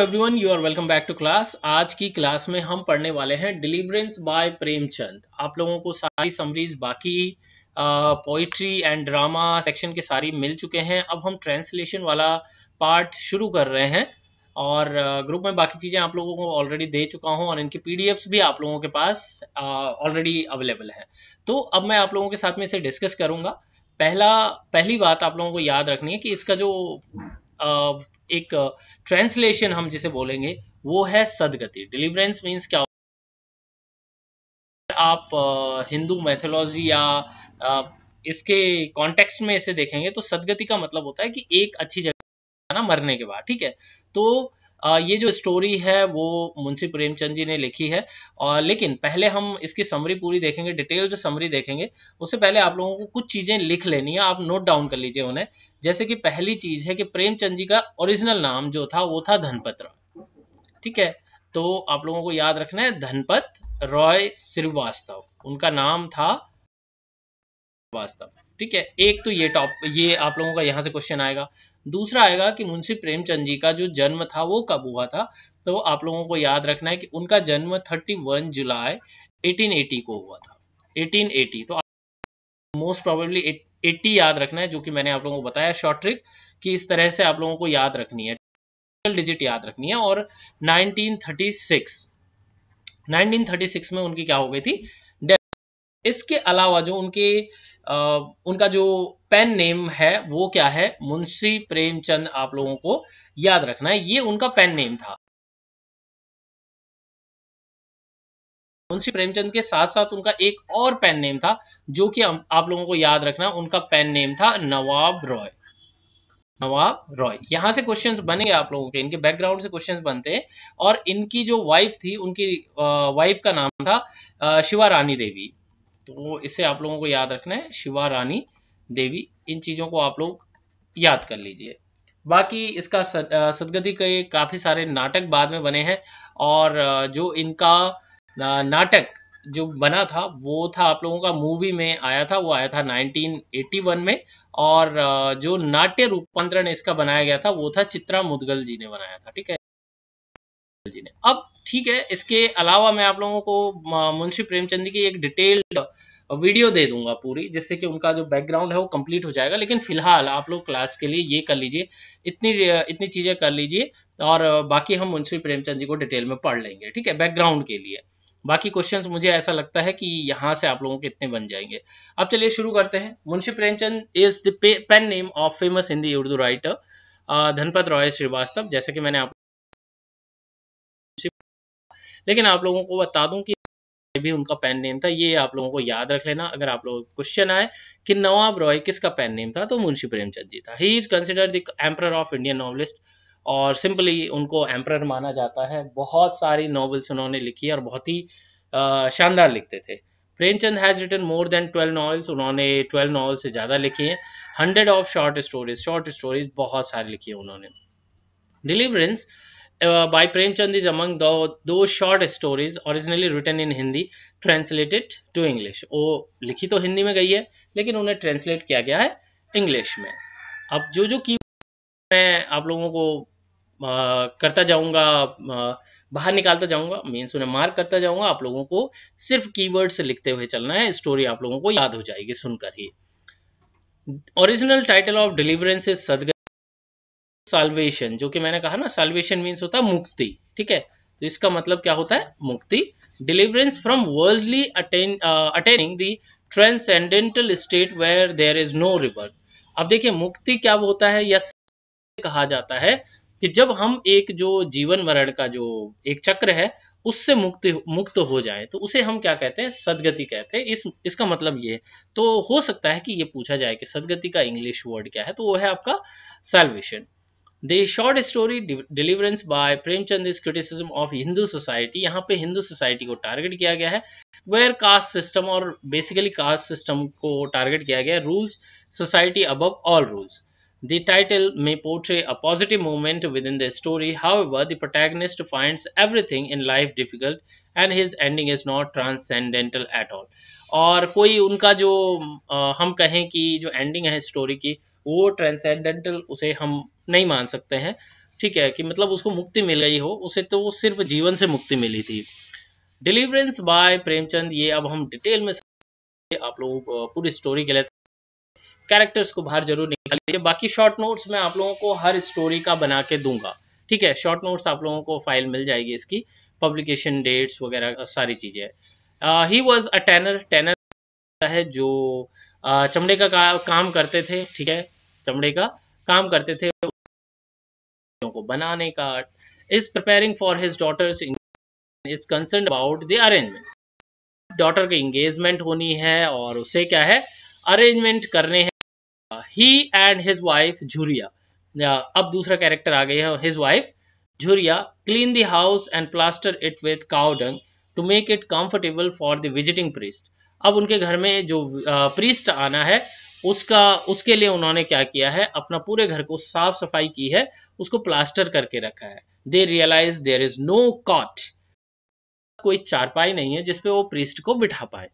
Everyone you are welcome back to class आज की class में हम पढ़ने वाले हैं डिलीवरेंस बाय प्रेमचंद आप लोगों को सारी समरीज बाकी पोइट्री एंड ड्रामा सेक्शन के सारी मिल चुके हैं अब हम ट्रांसलेशन वाला पार्ट शुरू कर रहे हैं और ग्रुप में बाकी चीज़ें आप लोगों को ऑलरेडी दे चुका हूं और इनकी पीडीएफ्स भी आप लोगों के पास ऑलरेडी अवेलेबल हैं तो अब मैं आप लोगों के साथ में इसे डिस्कस करूंगा पहला पहली बात आप लोगों को याद रखनी है कि इसका जो एक ट्रांसलेशन हम जिसे बोलेंगे वो है सदगति डिलीवरेंस मीन्स क्या आप हिंदू मैथोलॉजी या इसके कॉन्टेक्स्ट में इसे देखेंगे तो सदगति का मतलब होता है कि एक अच्छी जगह ना मरने के बाद ठीक है तो ये जो स्टोरी है वो मुंशी प्रेमचंद जी ने लिखी है और लेकिन पहले हम इसकी समरी पूरी देखेंगे डिटेल जो समरी देखेंगे उससे पहले आप लोगों को कुछ चीज़ें लिख लेनी है आप नोट डाउन कर लीजिए उन्हें जैसे कि पहली चीज़ है कि प्रेमचंद जी का ओरिजिनल नाम जो था वो था धनपत रॉय ठीक है तो आप लोगों को याद रखना है धनपत रॉय श्रीवास्तव उनका नाम था वास्तव ठीक है एक तो ये टॉप ये आप लोगों का यहां से क्वेश्चन आएगा दूसरा आएगा कि मुंशी प्रेमचंद जी का जो जन्म था वो कब हुआ था तो आप लोगों को याद रखना है कि उनका जन्म 31 जुलाई 1880 को हुआ था 1880 तो मोस्ट प्रोबेबली 80 याद रखना है जो कि मैंने आप लोगों को बताया शॉर्ट ट्रिक कि इस तरह से आप लोगों को याद रखनी है डिजिट याद रखनी है और 1936 1936 में उनकी क्या हो गई थी इसके अलावा जो उनके आ, उनका जो पेन नेम है वो क्या है मुंशी प्रेमचंद आप लोगों को याद रखना है ये उनका पेन नेम था मुंशी प्रेमचंद के साथ साथ उनका एक और पेन नेम था जो कि आप लोगों को याद रखना उनका पेन नेम था नवाब रॉय नवाब रॉय यहां से क्वेश्चंस बनेंगे आप लोगों के इनके बैकग्राउंड से क्वेश्चंस बनते हैं और इनकी जो वाइफ थी उनकी वाइफ का नाम था शिवा रानी देवी तो वो इसे आप लोगों को याद रखना है शिवा रानी देवी इन चीज़ों को आप लोग याद कर लीजिए बाकी इसका सदगति के काफ़ी सारे नाटक बाद में बने हैं और जो इनका नाटक जो बना था वो था आप लोगों का मूवी में आया था वो आया था 1981 में और जो नाट्य रूपांतरण इसका बनाया गया था वो था चित्रा मुदगल जी ने बनाया था ठीक है जी ने अब ठीक है इसके अलावा मैं आप लोगों को मुंशी प्रेमचंद की एक डिटेल्ड वीडियो दे दूंगा पूरी जिससे कि उनका जो बैकग्राउंड है वो कंप्लीट हो जाएगा लेकिन फिलहाल आप लोग क्लास के लिए ये कर लीजिए इतनी इतनी चीज़ें कर लीजिए और बाकी हम मुंशी प्रेमचंद जी को डिटेल में पढ़ लेंगे ठीक है बैकग्राउंड के लिए बाकी क्वेश्चंस मुझे ऐसा लगता है कि यहाँ से आप लोगों के इतने बन जाएंगे अब चलिए शुरू करते हैं Munshi Premchand is the pen name of famous Hindi Urdu writer Dhanpat Rai Srivastava जैसे कि मैंने आप लेकिन आप लोगों को बता दूं कि भी उनका पेन नेम था ये आप लोगों को याद रख लेना अगर आप लोगों को क्वेश्चन आए कि नवाब रॉय किसका पेन नेम था तो मुंशी प्रेमचंद जी था he is consider the of Indian novelist और सिंपली उनको एम्पर माना जाता है बहुत सारी नॉवेल्स उन्होंने लिखी और बहुत ही शानदार लिखते थे Premchand has written more than twelve novels उन्होंने ट्वेल्व नॉवल्स से ज़्यादा लिखी हैं hundred of short stories short stories बहुत सारी लिखी है उन्होंने deliverance uh, by Premchand is among the, those short stories originally written in Hindi translated to English. वो लिखी तो हिंदी में गई है लेकिन उन्हें ट्रांसलेट किया गया है इंग्लिश में अब जो जो की मैं आप लोगों को आ, करता जाऊंगा बाहर निकालता जाऊंगा मीन्स उन्हें मार्क करता जाऊंगा आप लोगों को सिर्फ कीवर्ड से लिखते हुए चलना है स्टोरी आप लोगों को याद हो जाएगी सुनकर ही original title of deliverance is Sadgati salvation जो कि मैंने कहा ना साल्वेशन मीन्स होता है मुक्ति ठीक है तो इसका मतलब क्या होता है मुक्ति deliverance from worldly attaining the transcendental state where there is no revert अब देखिए मुक्ति क्या होता है या कहा जाता है कि जब हम एक जो जीवन मरण का जो एक चक्र है उससे मुक्त मुक्त हो जाए तो उसे हम क्या कहते हैं सदगति कहते हैं इस इसका मतलब ये तो हो सकता है कि ये पूछा जाए कि सदगति का इंग्लिश वर्ड क्या है तो वो है आपका salvation The short story Deliverance by Premchand is criticism of Hindu society. यहाँ पे Hindu society को target किया गया है where caste system और basically caste system को target किया गया है rules society above all rules. The title may portray a positive moment within the story. However, the protagonist finds everything in life difficult and his ending is not transcendental at all. और कोई उनका जो आ, हम कहें कि जो ending है story की वो ट्रांसेंडेंटल उसे हम नहीं मान सकते हैं ठीक है कि मतलब उसको मुक्ति मिल गई हो उसे तो वो सिर्फ जीवन से मुक्ति मिली थी डिलीवरेंस बाय प्रेमचंद ये अब हम डिटेल में आप लोग पूरी स्टोरी के लिए कैरेक्टर्स को बाहर जरूर निकाल लीजिए बाकी शॉर्ट नोट्स मैं आप लोगों को हर स्टोरी का बना के दूंगा ठीक है शॉर्ट नोट्स आप लोगों को फाइल मिल जाएगी इसकी पब्लिकेशन डेट्स वगैरह सारी चीज़ें he was a tanner tanner है जो चमड़े का, का काम करते थे ठीक है चमड़े का काम करते थे को बनाने का is preparing for his daughter's is concern about the arrangement daughter की इंगेजमेंट होनी है और उसे क्या है अरेंजमेंट करने हैं he and his wife Jhuria अब दूसरा कैरेक्टर आ गया है his wife Jhuria clean the house and plaster it with cow dung to make it comfortable for the visiting priest अब उनके घर में जो प्रीस्ट आना है उसका उसके लिए उन्होंने क्या किया है अपना पूरे घर को साफ सफाई की है उसको प्लास्टर करके रखा है they realize there is no cot कोई चारपाई नहीं है जिसपे वो प्रीस्ट को बिठा पाए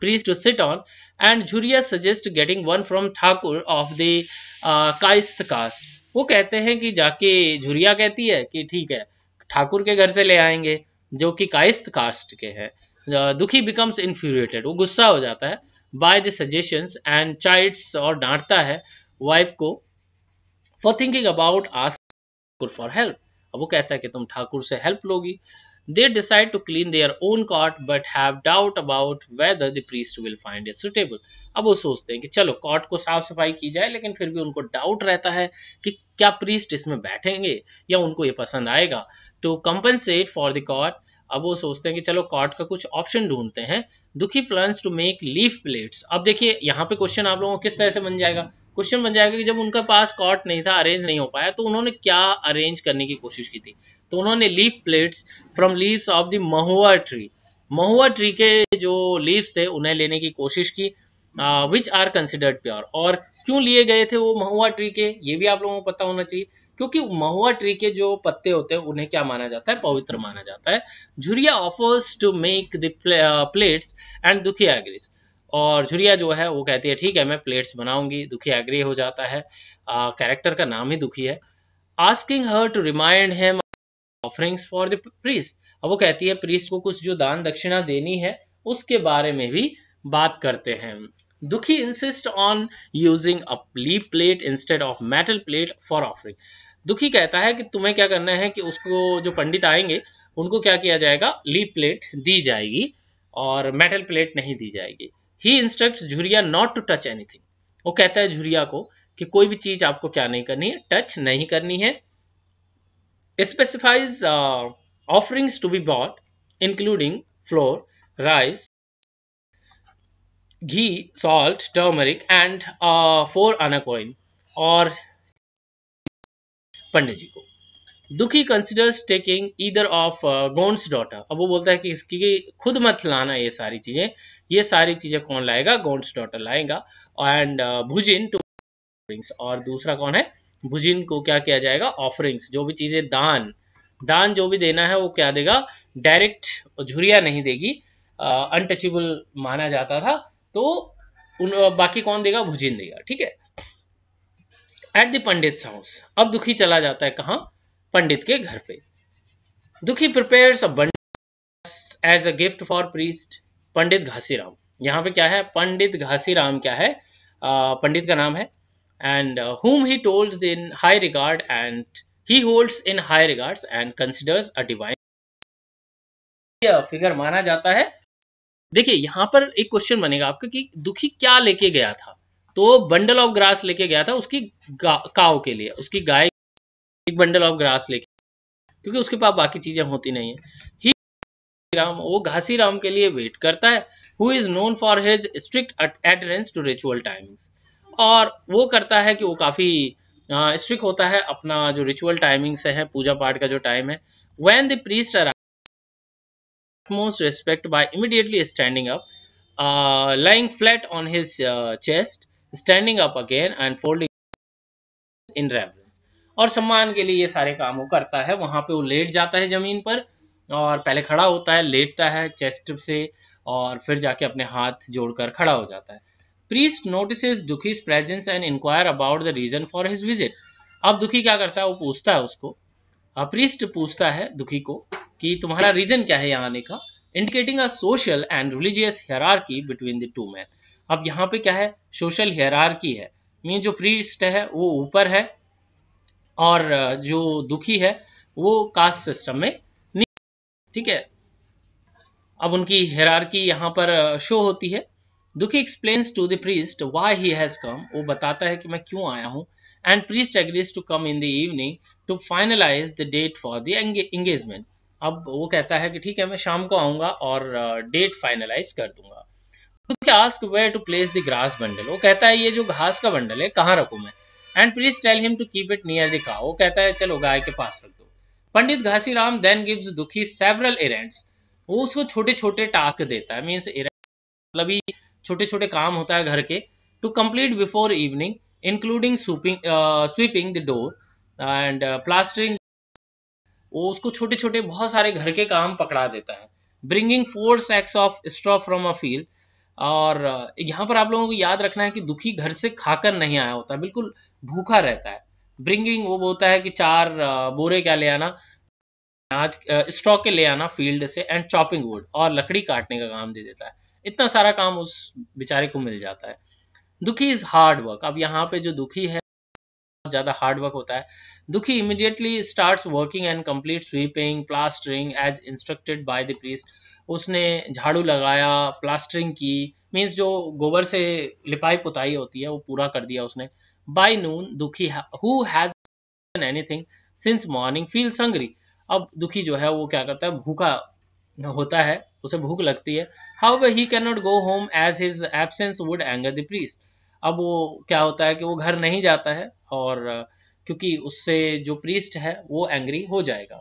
priest to sit on and Jhuria suggest getting one from Thakur of the uh, caste वो कहते हैं कि जाके झुरिया कहती है कि ठीक है ठाकुर के घर से ले आएंगे जो कि काइस्त कास्ट के हैं uh, दुखी बिकम्स इन्फ्यूरिएटेड वो गुस्सा हो जाता है by the suggestions and chides और डांटता है वाइफ को for thinking about ask for help अब वो कहता है कि तुम ठाकुर से हेल्प लोगी they decide to clean their own cot but have doubt about whether the priest will find it suitable अब वो सोचते हैं कि चलो कॉट को साफ सफाई की जाए लेकिन फिर भी उनको डाउट रहता है कि क्या प्रीस्ट इसमें बैठेंगे या उनको ये पसंद आएगा to compensate for the cot अब वो सोचते हैं कि चलो कॉर्ड का कुछ ऑप्शन ढूंढते हैं Dukhi plants to make leaf plates अब देखिए यहाँ पे क्वेश्चन आप लोगों को किस तरह से बन जाएगा क्वेश्चन बन जाएगा कि जब उनका पास कॉट नहीं था अरेंज नहीं हो पाया तो उन्होंने क्या अरेंज करने की कोशिश की थी तो उन्होंने leaf plates from leaves of the mahua tree mahua tree के जो लीव्स थे उन्हें लेने की कोशिश की विच आर कंसिडर्ड प्योर और क्यों लिए गए थे वो महुआ ट्री के ये भी आप लोगों को पता होना चाहिए क्योंकि महुआ ट्री के जो पत्ते होते हैं उन्हें क्या माना जाता है पवित्र माना जाता है Jhuria offers to make the plates and Dukhia agrees और झुरिया जो है वो कहती है ठीक है मैं प्लेट्स बनाऊंगी दुखिया एग्री हो जाता है कैरेक्टर का नाम ही दुखी है asking her to remind him offerings for the priest अब वो कहती है प्रीस्ट को कुछ जो दान दक्षिणा देनी है उसके बारे में भी बात करते हैं Dukhi insist on using a प्ली plate instead of metal plate for offering Dukhi कहता है कि तुम्हें क्या करना है कि उसको जो पंडित आएंगे उनको क्या किया जाएगा लीप प्लेट दी जाएगी और मेटल प्लेट नहीं दी जाएगी ही instruct Jhuriya not to touch anything वो कहता है झुरिया को कि कोई भी चीज आपको क्या नहीं करनी है टच नहीं करनी है specifies offerings to be bought including flour rice ghee salt turmeric and four anna coin और पंडित जी को Dukhi considers taking either of Gond's daughter अब वो बोलता है कि इसकी खुद मत लाना ये सारी चीजें ये सारी चीजें कौन लाएगा गोंड्स डॉटर लाएगा एंड भुजिन टू और दूसरा कौन है भुजिन को क्या किया जाएगा ऑफरिंग्स जो भी चीजें दान दान जो भी देना है वो क्या देगा डायरेक्ट झुरिया नहीं देगी अनटचेबल uh, माना जाता था तो उन बाकी कौन देगा भुजिन देगा ठीक है एट द पंडित हाउस अब दुखी चला जाता है कहा पंडित के घर पे Dukhi prepares as a gift for priest Pandit Ghasiram यहाँ पे क्या है पंडित घासीराम क्या है पंडित का नाम है and whom he told in high regard and he holds in high regards and considers a divine figure माना जाता है देखिए यहाँ पर एक क्वेश्चन बनेगा आपका कि दुखी क्या लेके गया था तो बंडल ऑफ ग्रास लेके गया था उसकी काव के लिए उसकी गाय एक बंडल ऑफ ग्रास लेके क्योंकि उसके पास बाकी चीजें होती नहीं है ही राम वो घासी राम के लिए वेट करता है who is known for his strict adherence to ritual timings और वो करता है कि वो काफी स्ट्रिक्ट होता है अपना जो रिचुअल टाइमिंग्स है पूजा पाठ का जो टाइम है when the priest most respect by immediately standing up lying flat on his chest standing up again and folding in reverence और सम्मान के लिए ये सारे काम वो करता है वहां पे वो लेट जाता है जमीन पर और पहले खड़ा होता है लेटता है चेस्ट से और फिर जाके अपने हाथ जोड़कर खड़ा हो जाता है priest notice Dukhi's presence and inquire about the reason for his visit अब दुखी क्या करता है वो पूछता है उसको प्रीस्ट पूछता है दुखी को कि तुम्हारा रीजन क्या है यहाँ आने का indicating a social and religious hierarchy between the two man अब यहाँ पे क्या है सोशल की है मीन जो प्रीस्ट है वो ऊपर है और जो दुखी है वो कास्ट सिस्टम में ठीक है अब उनकी हेरारकी यहाँ पर शो होती है Dukhi explains to the priest why he has come वो बताता है कि मैं क्यों आया हूँ and priest agrees to come in the evening to finalize the date for the engagement अब वो कहता है कि ठीक है मैं शाम को आऊंगा और डेट फाइनलाइज कर दूंगा ग्रास बंडल वो कहता है ये जो घास का बंडल है कहाँ रखू मैं वो कहता है चलो गाय के पास रख दो Pandit Ghasiram then Dukhi several errands वो उसको छोटे छोटे टास्क देता है मीन्स मतलब छोटे छोटे काम होता है घर के to complete before evening including sweeping the door and plastering वो उसको छोटे छोटे बहुत सारे घर के काम पकड़ा देता है bringing four sacks of straw from a field और यहाँ पर आप लोगों को याद रखना है कि दुखी घर से खाकर नहीं आया होता बिल्कुल भूखा रहता है ब्रिंगिंग वो बोलता है कि चार बोरे क्या ले आना आज स्टॉक के ले आना फील्ड से एंड चॉपिंग वुड और लकड़ी काटने का काम दे देता है इतना सारा काम उस बेचारे को मिल जाता है दुखी इज हार्ड वर्क अब यहाँ पे जो दुखी है ज्यादा हार्ड वर्क होता है Dukhi immediately start working and complete sweeping plastering as instructed by the priest उसने झाड़ू लगाया प्लास्टरिंग की मीन्स जो गोबर से लिपाई पुताई होती है वो पूरा कर दिया उसने by noon Dukhi who has anything since morning feel hungry अब दुखी जो है वो क्या करता है भूखा होता है उसे भूख लगती है how he can not go home as his absence would anger the priest अब वो क्या होता है कि वो घर नहीं जाता है और क्योंकि उससे जो प्रीस्ट है वो एंग्री हो जाएगा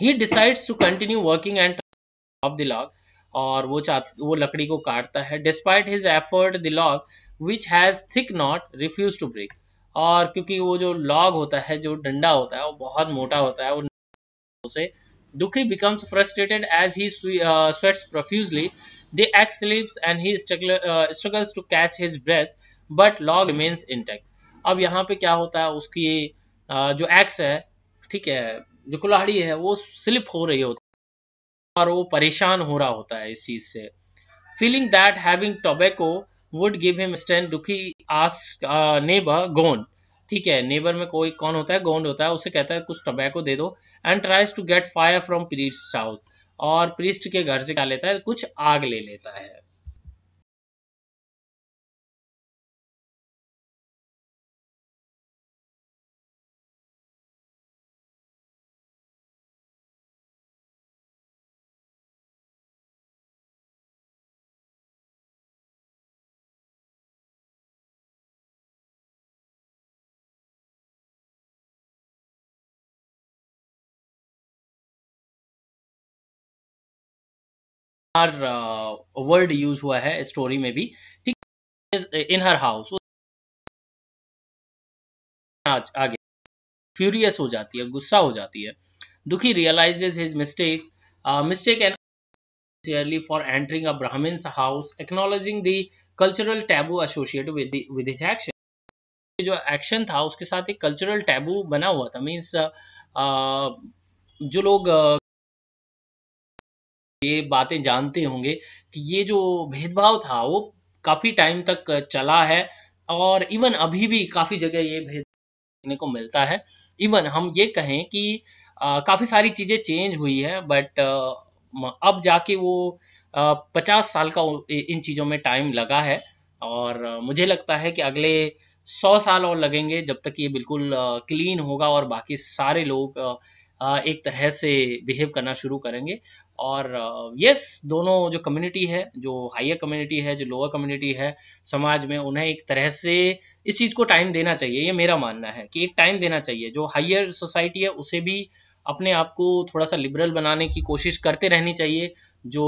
he decides to continue working and off the log और वो चाह वो लकड़ी को काटता है despite his effort the log which has thick not refuse to break और क्योंकि वो जो लॉग होता है जो डंडा होता है वो बहुत मोटा होता है वो से Dukhi becomes frustrated as he sweats profusely the axe slips and he struggles to catch his breath but log remains intact अब यहाँ पे क्या होता है उसकी uh, जो एक्स है ठीक है जो कुल्हाड़ी है वो स्लिप हो रही होती है और वो परेशान हो रहा होता है इस चीज से feeling that having tobacco would give him strength duki asks uh, ठीक है नेबर में कोई कौन होता है गोंड होता है उसे कहता है कुछ टोबैको दे दो and tries to get fire from priest south और प्रीस्ट के घर से क्या लेता है कुछ आग ले लेता है वर्ड यूज हुआ है स्टोरी में भी ठीक इन हर हाउस आगे फ्यूरियस हो जाती है गुस्सा हो जाती है Dukhi realizes his mistakes mistake and sincerely for entering a Brahmin's house, acknowledging the cultural taboo associated with the with his action. जो action था उसके साथ एक cultural taboo बना हुआ था मीन्स जो लोग ये बातें जानते होंगे कि ये जो भेदभाव था वो काफ़ी टाइम तक चला है और इवन अभी भी काफ़ी जगह ये भेदभाव देखने को मिलता है इवन हम ये कहें कि काफ़ी सारी चीज़ें चेंज हुई है बट अब जाके वो पचास साल का इन चीज़ों में टाइम लगा है और मुझे लगता है कि अगले सौ साल और लगेंगे जब तक ये बिल्कुल क्लीन होगा और बाकी सारे लोग एक तरह से बिहेव करना शुरू करेंगे और यस दोनों जो कम्युनिटी है जो हाइयर कम्युनिटी है जो लोअर कम्युनिटी है समाज में उन्हें एक तरह से इस चीज़ को टाइम देना चाहिए ये मेरा मानना है कि एक टाइम देना चाहिए जो हाइयर सोसाइटी है उसे भी अपने आप को थोड़ा सा लिबरल बनाने की कोशिश करते रहनी चाहिए जो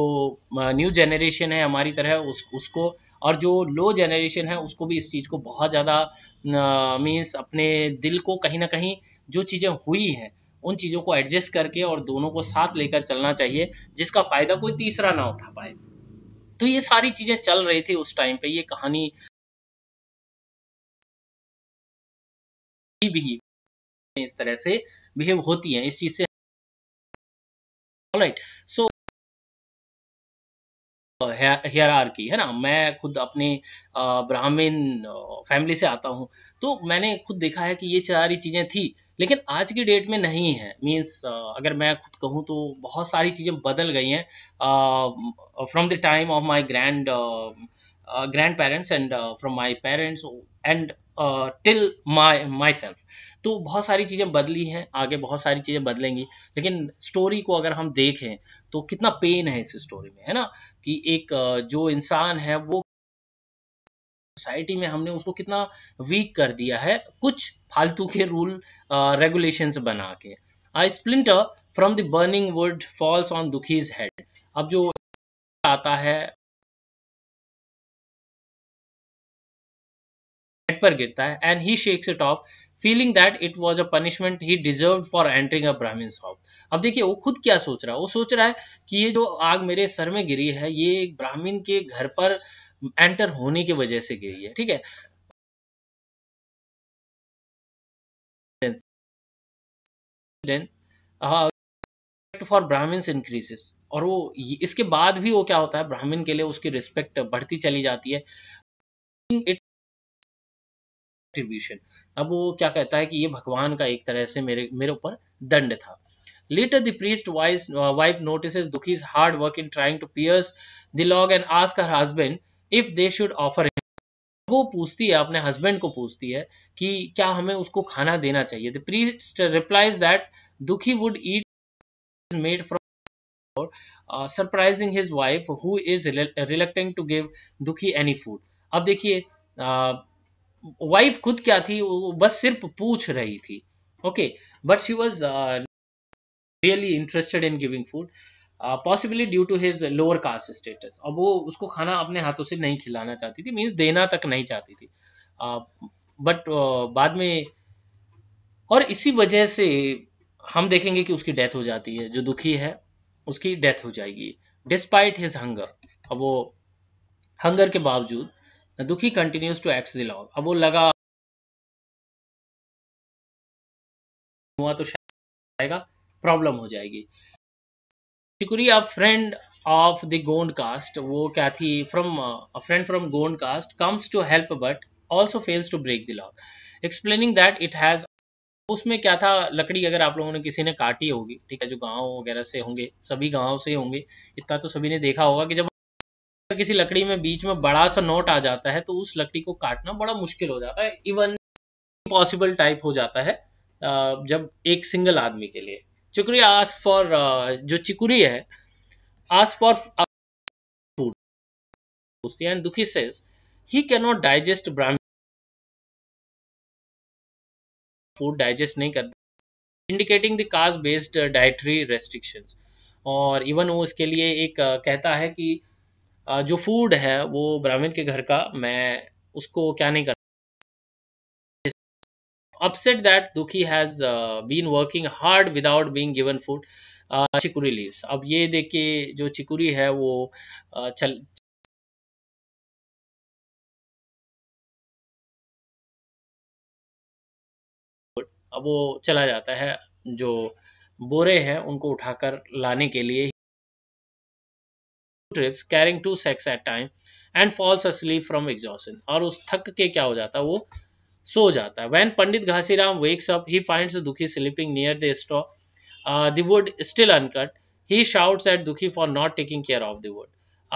न्यू जनरेशन है हमारी तरह उस उसको और जो लो जनरेशन है उसको भी इस चीज़ को बहुत ज़्यादा मीन्स अपने दिल को कहीं ना कहीं जो चीज़ें हुई हैं उन चीज़ों को एडजस्ट करके और दोनों को साथ लेकर चलना चाहिए जिसका फ़ायदा कोई तीसरा ना उठा पाए तो ये सारी चीज़ें चल रही थी उस टाइम पे ये कहानी भी इस तरह से बिहेव होती है इस चीज़ से राइट सो की है ना मैं खुद अपने ब्राह्मीण फैमिली से आता हूँ तो मैंने खुद देखा है कि ये सारी चीज़ें थी लेकिन आज की डेट में नहीं है मीन्स अगर मैं खुद कहूँ तो बहुत सारी चीज़ें बदल गई हैं from the time of my grand uh, grandparents and uh, from my parents and till my myself तो बहुत सारी चीज़ें बदली हैं आगे बहुत सारी चीज़ें बदलेंगी लेकिन स्टोरी को अगर हम देखें तो कितना पेन है इस स्टोरी में है ना कि एक uh, जो इंसान है वो सोसाइटी में हमने उसको कितना वीक कर दिया है कुछ फालतू के रूल रेगुलेशंस uh, बना के a splinter from the burning wood falls on Dukhi's head अब जो आता है पर गिरता है and he shakes it off feeling that it was a punishment he deserve for entering a Brahmin shop अब देखिए वो खुद क्या सोच रहा है वो सोच रहा है कि ये जो आग मेरे सर में गिरी है ये एक ब्राह्मीण के घर पर एंटर होने की वजह से गिरी है ठीक है फॉर ब्राह्मीन इंक्रीजेस और वो इसके बाद भी वो क्या होता है ब्राह्मीन के लिए उसकी रिस्पेक्ट बढ़ती चली जाती है इट रिट्रीब्यूशन अब वो क्या कहता है कि ये भगवान का एक तरह से मेरे मेरे ऊपर दंड था later the priest wife notice wife notices Dukhi's hard work in trying to pierce the log and asks her husband if they वो पूछती है अपने हस्बैंड को पूछती है कि क्या हमें उसको खाना देना चाहिए the priest replies that Dukhi would eat made from surprising his wife who is reluctant to give Dukhi any food अब देखिए uh, वाइफ खुद क्या थी वो बस सिर्फ पूछ रही थी okay but she was really interested in giving food possibly due to his lower caste status अब वो उसको खाना अपने हाथों से नहीं खिलाना चाहती थी मीन्स देना तक नहीं चाहती थी बट uh, uh, बाद में और इसी वजह से हम देखेंगे कि उसकी डेथ हो जाती है जो दुखी है उसकी डेथ हो जाएगी डिस्पाइट हिज हंगर अब वो हंगर के बावजूद दुखी कंटिन्यूज टू एक्स लॉग अब वो लगा हुआ तो आएगा प्रॉब्लम हो जाएगी Chikhuri a friend of the Gond caste वो क्या थी from a friend from Gond caste comes to help but also fails to break the log explaining that it has उसमें क्या था लकड़ी अगर आप लोगों ने किसी ने काटी होगी ठीक है जो गांव वगैरह से होंगे सभी गांव से होंगे इतना तो सभी ने देखा होगा कि जब किसी लकड़ी में बीच में बड़ा सा नोट आ जाता है तो उस लकड़ी को काटना बड़ा मुश्किल हो जाता है इवन इम्पॉसिबल टाइप हो जाता है जब एक सिंगल आदमी के लिए चिकुरी आस फॉर जो चिकुरी है आस for food and dukhi says he cannot digest brahmin food digest नहीं karta indicating the caste based dietary restrictions और इवन वो इसके लिए एक कहता है कि जो फूड है वो ब्राह्मण के घर का मैं उसको क्या नहीं कर upset that Dukhi has been working hard without being given food Chikhuri leaves अब ये देखिए जो चिकुरी है वो uh, चल अब वो चला जाता है जो बोरे हैं उनको उठाकर लाने के लिए trips carrying two sacks at time and falls asleep from exhaustion और उस थक के क्या हो जाता है वो सो जाता है when Pandit Ghasiram wakes up he finds Dukhi sleeping near the straw the wood still uncut he shouts at Dukhi for not taking care of the wood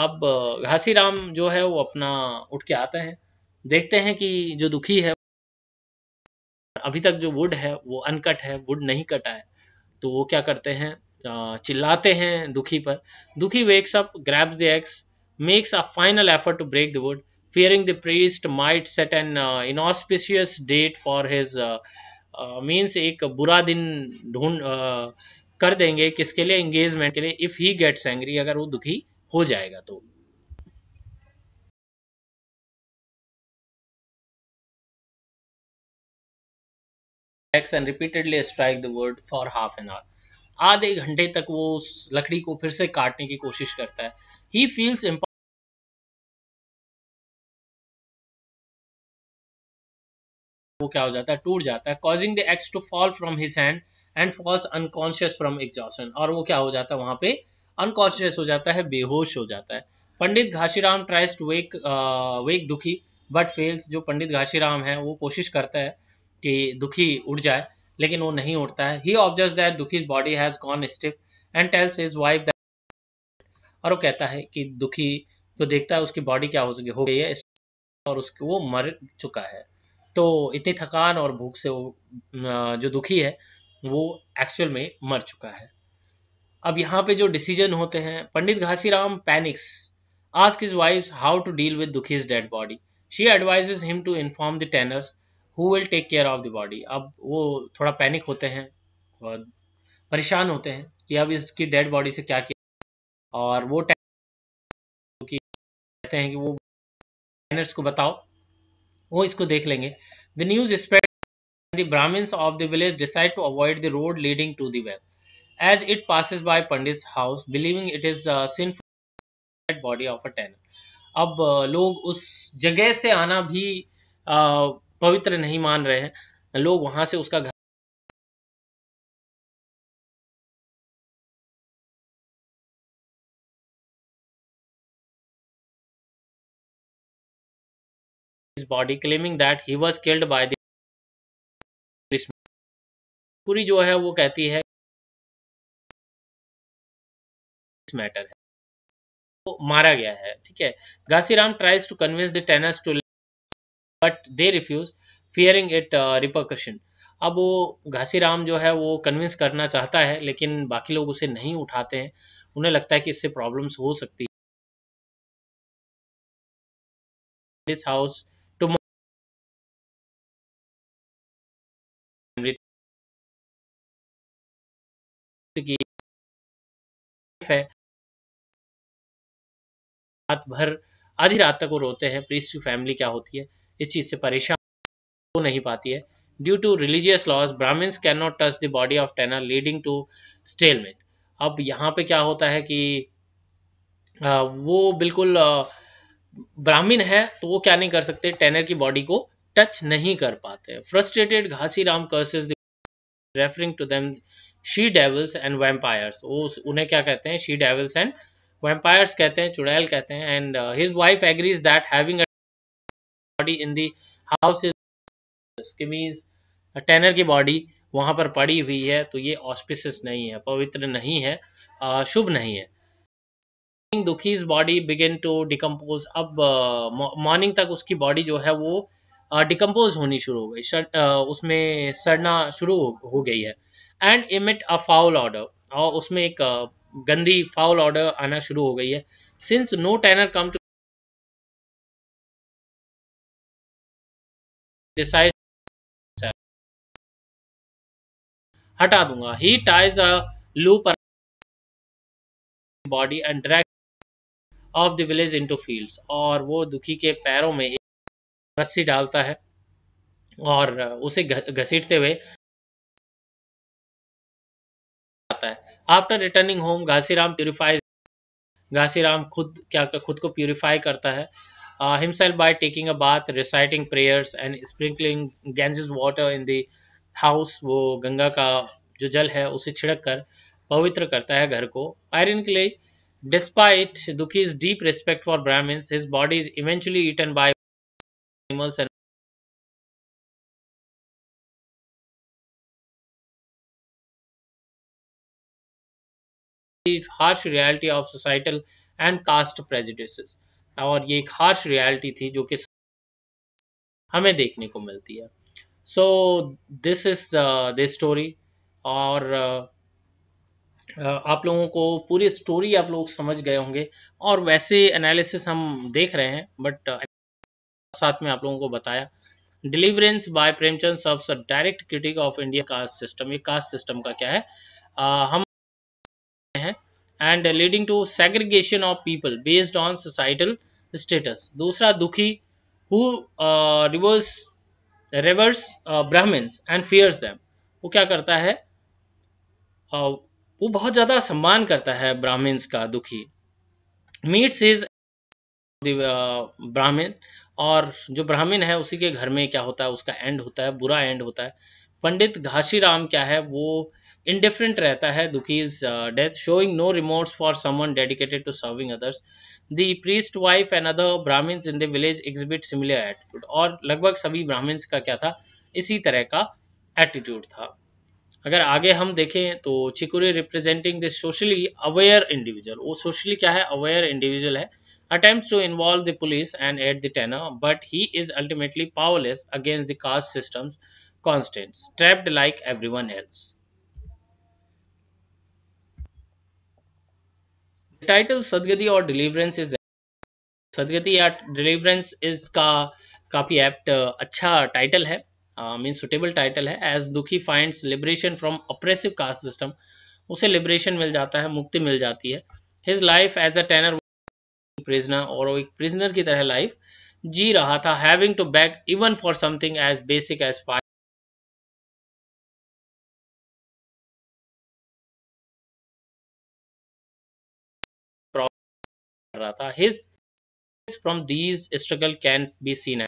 अब घासीराम uh, जो है वो अपना उठ के आते हैं देखते हैं कि जो दुखी है अभी तक जो वुड है वो अनकट है वुड नहीं कटा है तो वो क्या करते हैं चिल्लाते हैं दुखी पर Dukhi wakes up grabs the axe makes a final effort to break the wood fearing the priest might set an inauspicious date for his means एक बुरा दिन ढूंढ uh, कर देंगे किसके लिए एंगेजमेंट के लिए इफ ही गेट्स एंग्री अगर वो दुखी हो जाएगा तो axe and repeatedly strike the word for half an hour आधे घंटे तक वो उस लकड़ी को फिर से काटने की कोशिश करता है ही फील्स वो क्या हो जाता है टूट जाता है causing the axe to fall from his hand and falls unconscious from exhaustion और वो क्या हो जाता है वहां पे अनकॉन्शियस हो जाता है बेहोश हो जाता है Pandit Ghasiram tries to wake wake Dukhi but fails जो पंडित घाशीराम है वो कोशिश करता है कि दुखी उड़ जाए लेकिन वो नहीं उठता है he observe that Dukhi body has gone stiff and tells his wife that और वो कहता है कि दुखी को तो देखता है उसकी बॉडी क्या हो चुकी हो गई है और उसको वो मर चुका है तो इतनी थकान और भूख से वो जो दुखी है वो एक्चुअल में मर चुका है अब यहाँ पे जो डिसीजन होते हैं Pandit Ghasiram panics ask his wife how to deal with Dukhi's dead body she advises him to inform the tanners who will take care of the body अब वो थोड़ा पैनिक होते हैं और परेशान होते हैं कि अब इसकी डेड बॉडी से क्या किया और वो कहते हैं कि वो बैनर्स को बताओ वो इसको देख लेंगे the news spread the Brahmins of the village decide to avoid the road leading to the well as it passes by Pandit house believing it is dead body of a tanner अब लोग उस जगह से आना भी पवित्र नहीं मान रहे हैं लोग वहां से उसका घर body claiming that he was killed by पूरी जो है वो कहती है मैटर है वो मारा गया है ठीक है Ghasiram tries to convince the tanners to but they refuse fearing it repercussion अब वो घासीराम जो है वो कन्विंस करना चाहता है लेकिन बाकी लोग उसे नहीं उठाते हैं उन्हें लगता है कि इससे प्रॉब्लम्स हो सकती दिस हाउस है रात भर आधी रात तक वो रोते हैं प्रीस्ट की फैमिली क्या होती है इस चीज़ से परेशान हो नहीं पाती है due to religious laws Brahmins can not touch the body of tanner leading to stalemate अब यहाँ पे क्या होता है कि आ, वो बिल्कुल ब्राह्मीण है तो वो क्या नहीं कर सकते टेनर की बॉडी को टच नहीं कर पाते frustrated Ram curses referring to them she devils and vampires वो उन्हें क्या कहते हैं शी डेवल्स एंड वैम्पायर्स कहते हैं चुड़ैल कहते हैं and his wife agrees that having a body in the house means tanner की बॉडी वहां पर पड़ी हुई है तो ये ऑस्पिस नहीं है पवित्र नहीं है शुभ नहीं है Dukhi's body begin to decompose अब मॉर्निंग तक उसकी बॉडी जो है वो डिकम्पोज होनी शुरू हो गई उसमें सड़ना शुरू हो गई है and emit a foul order और उसमें एक गंदी फाउल ऑर्डर आना शुरू हो गई है since no tanner come to decides हटा दूंगा he ties a loop body and drag off the village into fields और वो दुखी के पैरों में रस्सी डालता है और उसे घसीटते हुए आता है after returning home Ghasiram purifies Ghasiram खुद क्या खुद को प्यूरिफाई करता है uh, himself by taking a bath, reciting prayers, and sprinkling Ganges water in the house. वो गंगा का जो जल है उसे छिड़क कर पवित्र करता है घर को आयरनकली Despite Dukhi's deep respect for Brahmins, his body is eventually eaten by animals and harsh reality of societal and caste prejudices. और ये एक हार्श रियलिटी थी जो कि हमें देखने को मिलती है so this is this story और uh, uh, आप लोगों को पूरी स्टोरी आप लोग समझ गए होंगे और वैसे एनालिसिस हम देख रहे हैं बट uh, साथ में आप लोगों को बताया deliverance by Premchand serves a direct critic of India caste system ये कास्ट सिस्टम का क्या है आ, uh, हम हैं and leading to segregation of people based on societal status दूसरा Dukhi who reveres reveres Brahmins and fears them वो क्या करता है uh, वो बहुत ज़्यादा सम्मान करता है ब्राह्मण्स का दुखी मीट्स इज ब्राह्मण और जो ब्राह्मण है उसी के घर में क्या होता है उसका एंड होता है बुरा एंड होता है पंडित घासीराम क्या है वो इनडिफरेंट रहता है Dukhi is death showing no remorse for someone dedicated to serving others the priest wife and other Brahmin in the village exhibit similar attitude और लगभग सभी ब्राह्मीन्स का क्या था इसी तरह का एटीट्यूड था अगर आगे हम देखें तो Chikhuri representing the socially aware individual वो सोशली क्या है अवेयर इंडिविजुअल है attempt to involve the police and at the tanner but he is ultimately powerless against the caste system constant trapped like everyone else title Sadgati और deliverance is सदगति या deliverance is का काफ़ी apt अच्छा title है mean suitable title है as Dukhi finds liberation from oppressive caste system उसे liberation मिल जाता है मुक्ति मिल जाती है his life as a tanner prisoner और एक प्रिजनर की तरह लाइफ जी रहा था having to beg even for something as basic as five रहा था his from these struggle can be seen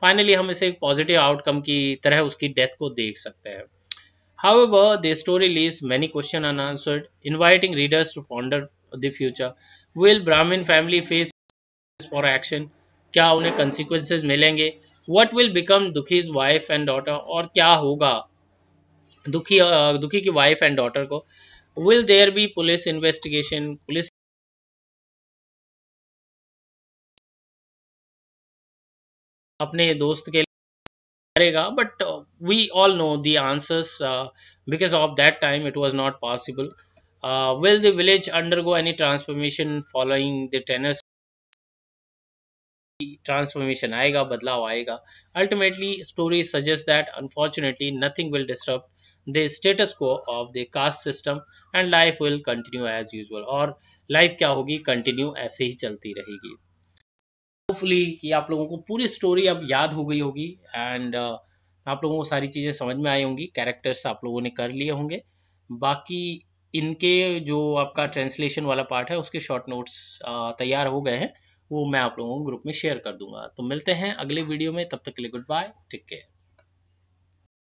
finally हम इसे एक पॉजिटिव आउटकम की तरह उसकी डेथ को देख सकते हैं however the story leave many question unanswered inviting readers to ponder the future will brahmin family face for action क्या उन्हें कंसिक्वेंसेज मिलेंगे what will become Dukhi's wife and daughter और क्या होगा दुखी दुखी की वाइफ एंड डॉटर को will there be police investigation police अपने दोस्त के लिए करेगा but we all know the answers because of that time it was not possible will the village undergo any transformation following the tanner's transformation आएगा बदलाव आएगा ultimately story suggest that unfortunately nothing will disturb the status quo of the caste system and life will continue as usual और life क्या होगी continue ऐसे ही चलती रहेगी hopefully कि आप लोगों को पूरी स्टोरी अब याद हो गई होगी एंड uh, आप लोगों को सारी चीज़ें समझ में आई होंगी कैरेक्टर्स आप लोगों ने कर लिए होंगे बाकी इनके जो आपका ट्रांसलेशन वाला पार्ट है उसके शॉर्ट नोट्स uh, तैयार हो गए हैं वो मैं आप लोगों को ग्रुप में शेयर कर दूंगा तो मिलते हैं अगले वीडियो में तब तक के लिए गुड बाय टेक केयर